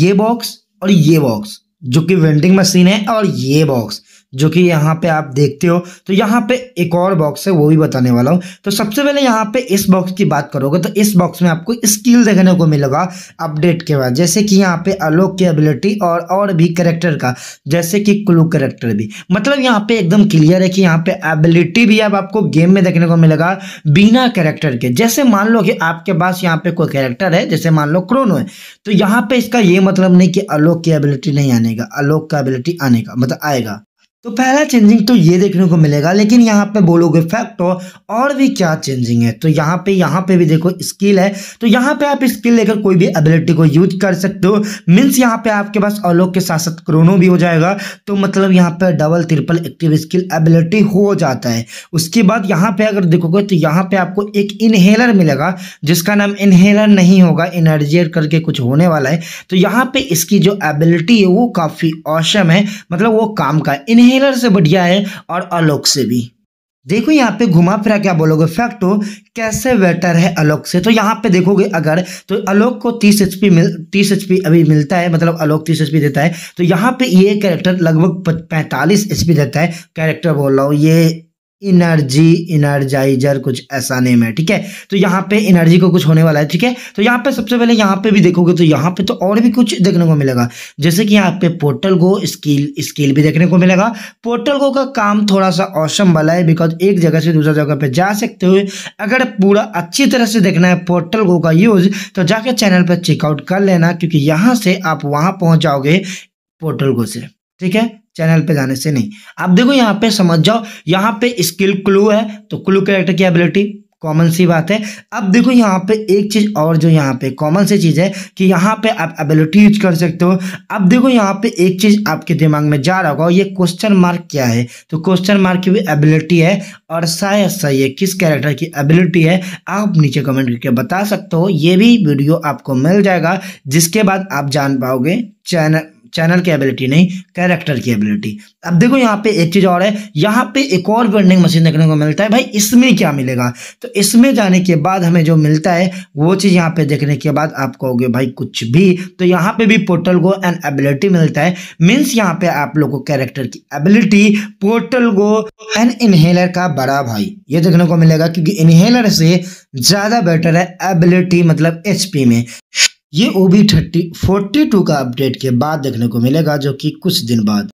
ये बॉक्स और ये बॉक्स जो कि वेंडिंग मशीन है और ये बॉक्स जो कि यहाँ पे आप देखते हो तो यहाँ पे एक और बॉक्स है वो भी बताने वाला हूँ तो सबसे पहले यहाँ पे इस बॉक्स की बात करोगे तो इस बॉक्स में आपको स्किल देखने को मिलेगा अपडेट के बाद जैसे कि यहाँ पे अलोक की एबिलिटी और और भी करेक्टर का जैसे कि क्लू करेक्टर भी मतलब यहाँ पे एकदम क्लियर है कि यहाँ पे एबिलिटी भी अब आपको गेम में देखने को मिलेगा बिना कैरेक्टर के जैसे मान लो कि आपके पास यहाँ पे कोई करेक्टर है जैसे मान लो क्रोनो है तो यहाँ पे इसका ये मतलब नहीं कि अलोक की एबिलिटी नहीं आनेगा अलोक का एबिलिटी आने का मतलब आएगा तो पहला चेंजिंग तो ये देखने को मिलेगा लेकिन यहाँ पे बोलोगे फैक्टो और भी क्या चेंजिंग है तो यहाँ पे यहाँ पे भी देखो स्किल है तो यहाँ पे आप स्किल लेकर कोई भी एबिलिटी को यूज कर सकते हो मीन्स यहाँ पे आपके पास अलोक के साथ साथ क्रोनो भी हो जाएगा तो मतलब यहाँ पे double triple active skill ability हो जाता है उसके बाद यहाँ पे अगर देखोगे तो यहाँ पे आपको एक इनहेलर मिलेगा जिसका नाम इनहेलर नहीं होगा एनर्जियर करके कुछ होने वाला है तो यहाँ पे इसकी जो एबिलिटी है वो काफ़ी औसम है मतलब वो काम का इनहेलर टेलर से बढ़िया है और अलोक से भी देखो यहाँ पे घुमा फिरा क्या बोलोगे फैक्टो कैसे बेटर है अलोक से तो यहाँ पे देखोगे अगर तो अलोक को 30 एच पी मिल तीस एच पी अभी मिलता है मतलब अलोक 30 एच पी देता है तो यहाँ पे ये कैरेक्टर लगभग 45 एच पी देता है कैरेक्टर बोल रहा हूँ ये इनर्जी इनर्जाइजर कुछ ऐसा नेम है ठीक है तो यहाँ पे एनर्जी को कुछ होने वाला है ठीक है तो यहाँ पे सबसे पहले यहाँ पे भी देखोगे तो यहाँ पे तो और भी कुछ देखने को मिलेगा जैसे कि यहाँ पे पोर्टल गो स्किल स्किल भी देखने को मिलेगा पोर्टल गो का काम थोड़ा सा औसम वाला है बिकॉज एक जगह से दूसरा जगह पर जा सकते हुए अगर पूरा अच्छी तरह से देखना है पोर्टल गो का यूज तो जाके चैनल पर चेकआउट कर लेना क्योंकि यहाँ से आप वहाँ पहुँच जाओगे पोर्टल गो से ठीक है चैनल पे जाने से नहीं आप देखो यहाँ पे समझ जाओ यहाँ पे स्किल क्लू है तो क्लू कैरेक्टर की एबिलिटी कॉमन सी बात है अब देखो यहाँ पे एक चीज़ और जो यहाँ पे कॉमन सी चीज़ है कि यहाँ पे आप एबिलिटी यूज कर सकते हो अब देखो यहाँ पे एक चीज़ आपके दिमाग में जा रहा होगा ये क्वेश्चन मार्क क्या है तो क्वेश्चन मार्क की भी एबिलिटी है और शायद सही है किस कैरेक्टर की एबिलिटी है आप नीचे कमेंट करके बता सकते हो ये भी वीडियो आपको मिल जाएगा जिसके बाद आप जान पाओगे चैनल चैनल की एबिलिटी नहीं कैरेक्टर की एबिलिटी अब देखो यहाँ पे एक चीज़ और है यहाँ पे एक और वेंडिंग मशीन देखने को मिलता है भाई इसमें क्या मिलेगा तो इसमें जाने के बाद हमें जो मिलता है वो चीज़ यहाँ पे देखने के बाद आप कहोगे भाई कुछ भी तो यहाँ पे भी पोर्टल गो एन एबिलिटी मिलता है मीन्स यहाँ पे आप लोग को कैरेक्टर की ability portal go an inhaler का बड़ा भाई ये देखने को मिलेगा क्योंकि इनहेलर से ज़्यादा बेटर है एबिलिटी मतलब एचपी में ये O B thirty forty two का अपडेट के बाद देखने को मिलेगा जो कि कुछ दिन बाद